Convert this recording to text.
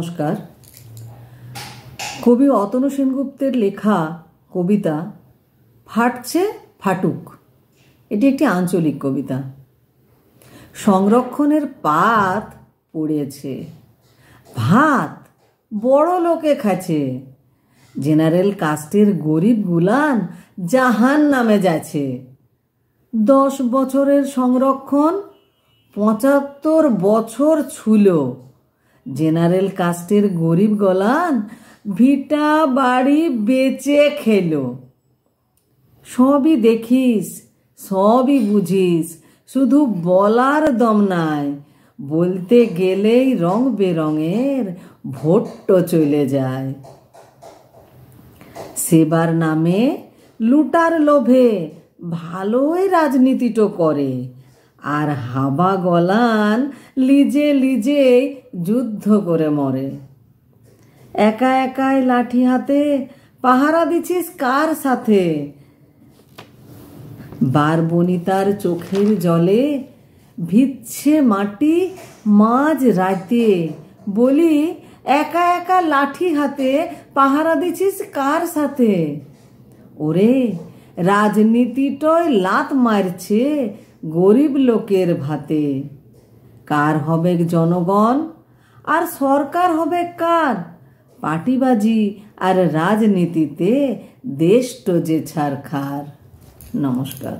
নমস্কার কবি অতনু সেনগুপ্তের লেখা কবিতা ফাটছে ফাটুক এটি একটি আঞ্চলিক কবিতা সংরক্ষণের পাত পড়েছে ভাত বড় লোকে খাচ্ছে জেনারেল কাস্টের গরিব গুলান জাহান নামে যাচ্ছে দশ বছরের সংরক্ষণ পঁচাত্তর বছর ছুলো জেনারেল কাস্টের গরিব গলান ভিটা বাড়ি বেচে খেলো সবই দেখিস সবই বুঝিস শুধু বলার দম নাই বলতে গেলেই রং বেরঙের ভোট্ট চলে যায় সেবার নামে লুটার লোভে ভালোই রাজনীতিটো করে আর হাবা গলান লিজে লিজে যুদ্ধ করে মরে একা একাই লাঠি হাতে পাহারা দিছিস কার সাথে বারবনি তার চোখের জলে ভিচ্ছে মাটি মাঝ রাতে বলি একা একা লাঠি হাতে পাহারা দিছিস কার সাথে ওরে রাজনীতিটয় লাত মারছে গরিব লোকের ভাতে কার হবে জনগণ আর সরকার হবে কার পাটিবাজি আর রাজনীতিতে দেশটো যে খার নমস্কার